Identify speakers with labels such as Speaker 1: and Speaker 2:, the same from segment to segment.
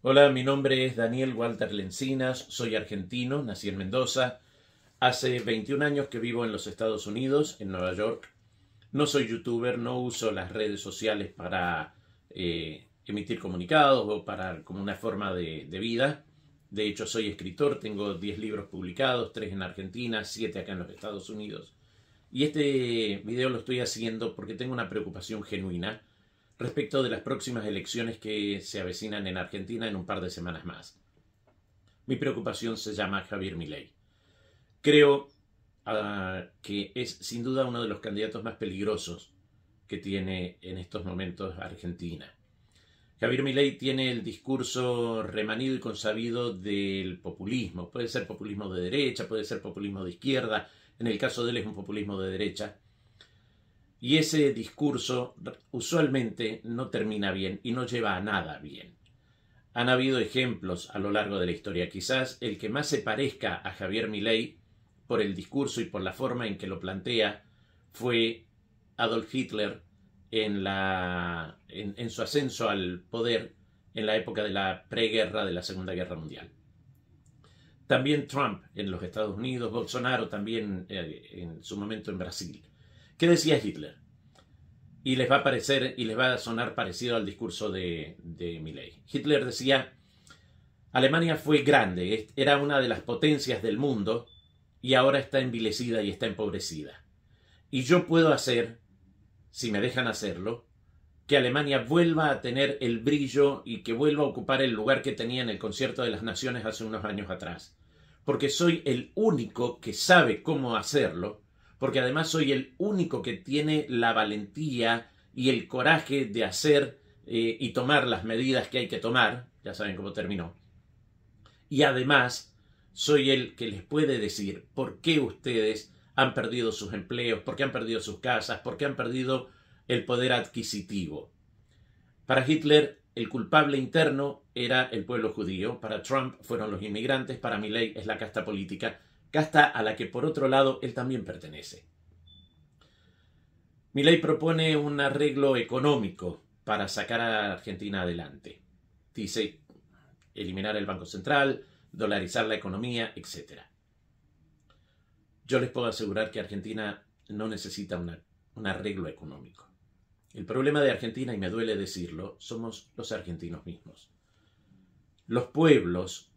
Speaker 1: Hola, mi nombre es Daniel Walter Lencinas, soy argentino, nací en Mendoza. Hace 21 años que vivo en los Estados Unidos, en Nueva York. No soy youtuber, no uso las redes sociales para eh, emitir comunicados o para como una forma de, de, vida. De hecho, soy escritor, tengo 10 libros publicados, 3 en Argentina, 7 acá en los Estados Unidos. Y este video lo estoy haciendo porque tengo una preocupación genuina respecto de las próximas elecciones que se avecinan en Argentina en un par de semanas más. Mi preocupación se llama Javier Milei. Creo ah, que es sin duda uno de los candidatos más peligrosos que tiene en estos momentos Argentina. Javier Milei tiene el discurso remanido y consabido del populismo. Puede ser populismo de derecha, puede ser populismo de izquierda. En el caso de él es un populismo de derecha y ese discurso usualmente no termina bien y no lleva a nada bien. Han habido ejemplos a lo largo de la historia, quizás el que más se parezca a Javier Milei por el discurso y por la forma en que lo plantea fue Adolf Hitler en, la, su ascenso al poder en la época de la preguerra de la Segunda Guerra Mundial. También Trump en los Estados Unidos, Bolsonaro también eh, en su momento en Brasil. ¿Qué decía Hitler? Y les va a parecer y les va a sonar parecido al discurso de, de Milley. Hitler decía, Alemania fue grande, era una de las potencias del mundo y ahora está envilecida y está empobrecida. Y yo puedo hacer, si me dejan hacerlo, que Alemania vuelva a tener el brillo y que vuelva a ocupar el lugar que tenía en el concierto de las naciones hace unos años atrás. Porque soy el único que sabe cómo hacerlo porque además soy el único que tiene la valentía y el coraje de hacer eh, y tomar las medidas que hay que tomar, ya saben cómo terminó. Y además soy el que les puede decir por qué ustedes han perdido sus empleos, por qué han perdido sus casas, por qué han perdido el poder adquisitivo. Para Hitler, el culpable interno era el pueblo judío, para Trump fueron los inmigrantes, para Milley es la casta política, casta a la que por otro lado él también pertenece. Mi ley propone un arreglo económico para sacar a Argentina adelante. Dice eliminar el Banco Central, dolarizar la economía, etc. Yo les puedo asegurar que Argentina no necesita un arreglo económico. El problema de Argentina, y me duele decirlo, somos los argentinos mismos. Los pueblos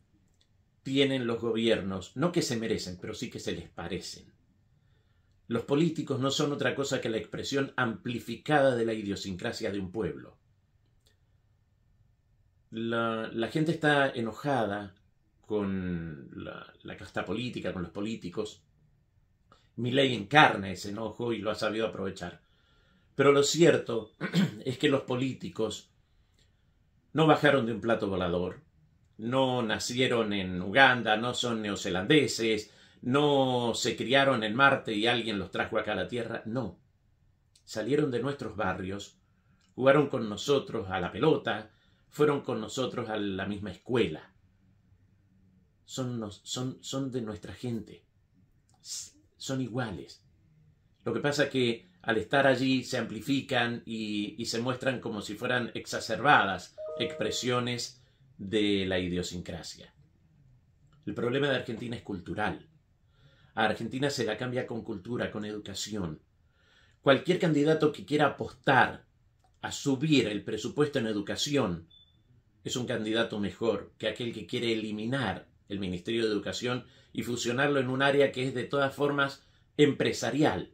Speaker 1: tienen los gobiernos, no que se merecen, pero sí que se les parecen. Los políticos no son otra cosa que la expresión amplificada de la idiosincrasia de un pueblo. La, gente está enojada con la, la casta política, con los políticos. Mi ley encarna ese enojo y lo ha sabido aprovechar. Pero lo cierto es que los políticos no bajaron de un plato volador, no nacieron en Uganda, no son neozelandeses, no se criaron en Marte y alguien los trajo acá a la Tierra, no. Salieron de nuestros barrios, jugaron con nosotros a la pelota, fueron con nosotros a la misma escuela. Son, son, de nuestra gente, son iguales. Lo que pasa es que al estar allí se amplifican y se muestran como si fueran exacerbadas expresiones de la idiosincrasia. El problema de Argentina es cultural. A Argentina se la cambia con cultura, con educación. Cualquier candidato que quiera apostar a subir el presupuesto en educación es un candidato mejor que aquel que quiere eliminar el Ministerio de Educación y fusionarlo en un área que es de todas formas empresarial.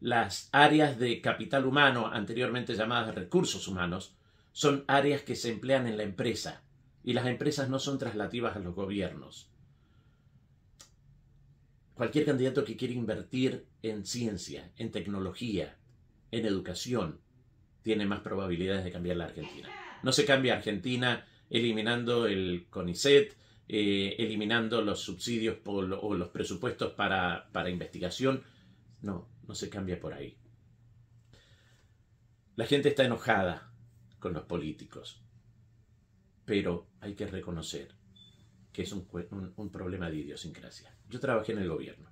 Speaker 1: Las áreas de capital humano, anteriormente llamadas recursos humanos, son áreas que se emplean en la empresa y las empresas no son traslativas a los gobiernos. Cualquier candidato que quiera invertir en ciencia, en tecnología, en educación, tiene más probabilidades de cambiar la Argentina. No se cambia Argentina eliminando el CONICET, eh, eliminando los subsidios o los presupuestos para, para investigación. No, no se cambia por ahí. La gente está enojada, con los políticos. Pero hay que reconocer que es un, problema de idiosincrasia. Yo trabajé en el gobierno.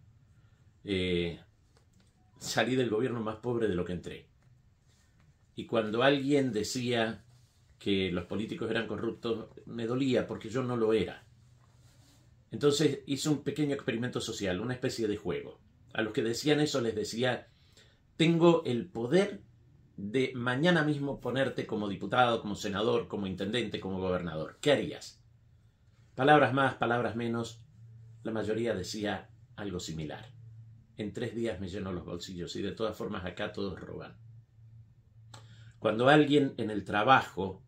Speaker 1: Eh, salí del gobierno más pobre de lo que entré. Y cuando alguien decía que los políticos eran corruptos, me dolía porque yo no lo era. Entonces hice un pequeño experimento social, una especie de juego. A los que decían eso les decía, tengo el poder de mañana mismo ponerte como diputado, como senador, como intendente, como gobernador? ¿Qué harías? Palabras más, palabras menos, la mayoría decía algo similar. En tres días me lleno los bolsillos y de todas formas acá todos roban. Cuando alguien en el trabajo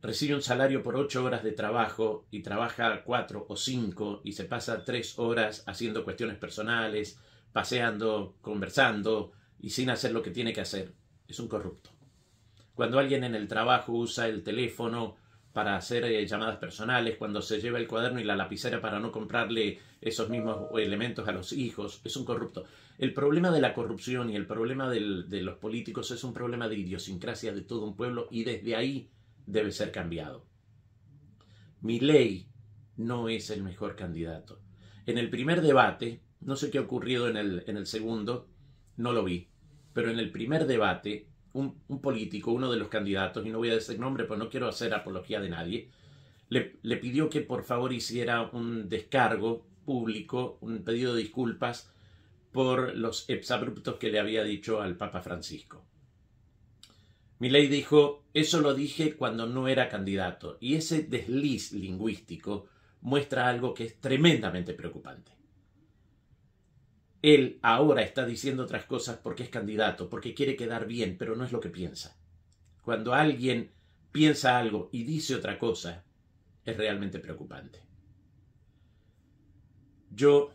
Speaker 1: recibe un salario por ocho horas de trabajo y trabaja cuatro o cinco y se pasa tres horas haciendo cuestiones personales, paseando, conversando, y sin hacer lo que tiene que hacer. Es un corrupto. Cuando alguien en el trabajo usa el teléfono para hacer eh, llamadas personales, cuando se lleva el cuaderno y la lapicera para no comprarle esos mismos elementos a los hijos, es un corrupto. El problema de la corrupción y el problema de los políticos es un problema de idiosincrasia de todo un pueblo y desde ahí debe ser cambiado. Mi ley no es el mejor candidato. En el primer debate, no sé qué ha ocurrido en el, en el segundo, no lo vi, pero en el primer debate, un, político, uno de los candidatos, y no voy a decir nombre, pues no quiero hacer apología de nadie, le, pidió que por favor hiciera un descargo público, un pedido de disculpas por los exabruptos que le había dicho al Papa Francisco. Milley dijo, eso lo dije cuando no era candidato, y ese desliz lingüístico muestra algo que es tremendamente preocupante. Él ahora está diciendo otras cosas porque es candidato, porque quiere quedar bien, pero no es lo que piensa. Cuando alguien piensa algo y dice otra cosa, es realmente preocupante. Yo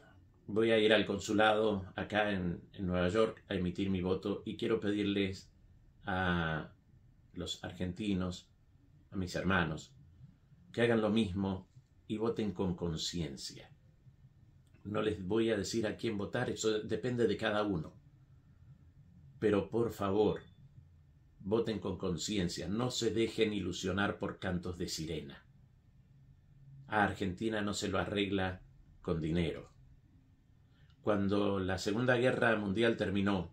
Speaker 1: voy a ir al consulado acá en, Nueva York a emitir mi voto y quiero pedirles a los argentinos, a mis hermanos, que hagan lo mismo y voten con conciencia no les voy a decir a quién votar, eso depende de cada uno. Pero por favor, voten con conciencia, no se dejen ilusionar por cantos de sirena. A Argentina no se lo arregla con dinero. Cuando la Segunda Guerra Mundial terminó,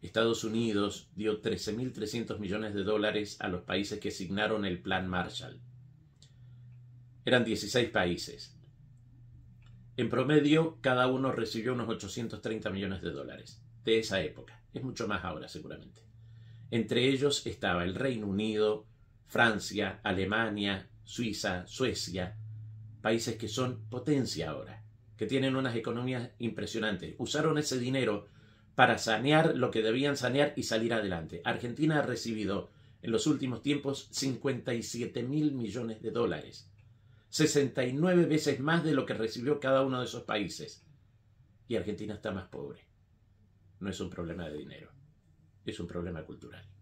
Speaker 1: Estados Unidos dio 13.300 millones de dólares a los países que asignaron el Plan Marshall. Eran 16 países. En promedio, cada uno recibió unos 830 millones de dólares de esa época. Es mucho más ahora, seguramente. Entre ellos estaba el Reino Unido, Francia, Alemania, Suiza, Suecia, países que son potencia ahora, que tienen unas economías impresionantes. Usaron ese dinero para sanear lo que debían sanear y salir adelante. Argentina ha recibido en los últimos tiempos 57 mil millones de dólares 69 veces más de lo que recibió cada uno de esos países. Y Argentina está más pobre. No es un problema de dinero, es un problema cultural.